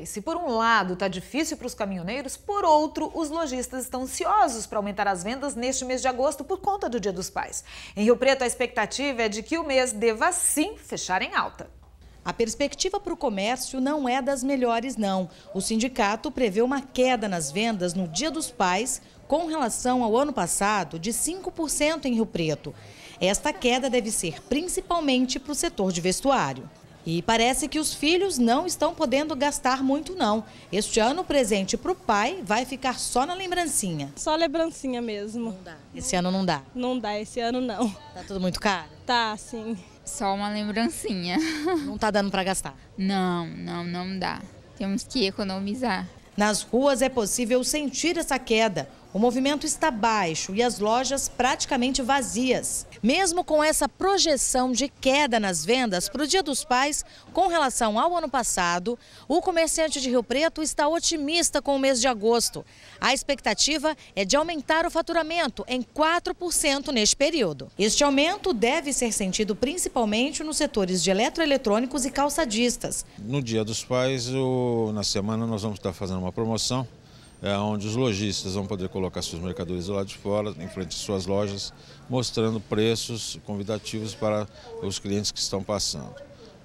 E se por um lado está difícil para os caminhoneiros, por outro, os lojistas estão ansiosos para aumentar as vendas neste mês de agosto por conta do Dia dos Pais. Em Rio Preto, a expectativa é de que o mês deva sim fechar em alta. A perspectiva para o comércio não é das melhores, não. O sindicato prevê uma queda nas vendas no Dia dos Pais com relação ao ano passado de 5% em Rio Preto. Esta queda deve ser principalmente para o setor de vestuário. E parece que os filhos não estão podendo gastar muito não. Este ano o presente para o pai vai ficar só na lembrancinha. Só lembrancinha mesmo. Não dá. Esse ano não dá. Não dá, esse ano não. Tá tudo muito caro? Tá, sim. Só uma lembrancinha. Não tá dando para gastar? Não, não, não dá. Temos que economizar. Nas ruas é possível sentir essa queda. O movimento está baixo e as lojas praticamente vazias. Mesmo com essa projeção de queda nas vendas para o Dia dos Pais com relação ao ano passado, o comerciante de Rio Preto está otimista com o mês de agosto. A expectativa é de aumentar o faturamento em 4% neste período. Este aumento deve ser sentido principalmente nos setores de eletroeletrônicos e calçadistas. No Dia dos Pais, na semana, nós vamos estar fazendo uma promoção é, onde os lojistas vão poder colocar suas mercadorias do lado de fora, em frente às suas lojas, mostrando preços convidativos para os clientes que estão passando.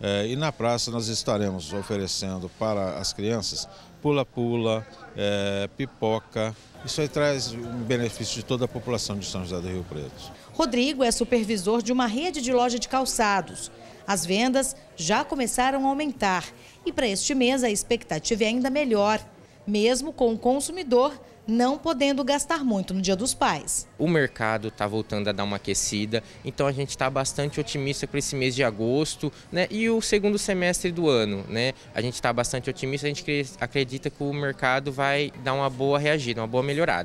É, e na praça nós estaremos oferecendo para as crianças pula-pula, é, pipoca. Isso aí traz um benefício de toda a população de São José do Rio Preto. Rodrigo é supervisor de uma rede de loja de calçados. As vendas já começaram a aumentar e para este mês a expectativa é ainda melhor mesmo com o consumidor não podendo gastar muito no Dia dos Pais. O mercado está voltando a dar uma aquecida, então a gente está bastante otimista para esse mês de agosto né, e o segundo semestre do ano. Né? A gente está bastante otimista, a gente acredita que o mercado vai dar uma boa reagida, uma boa melhorada.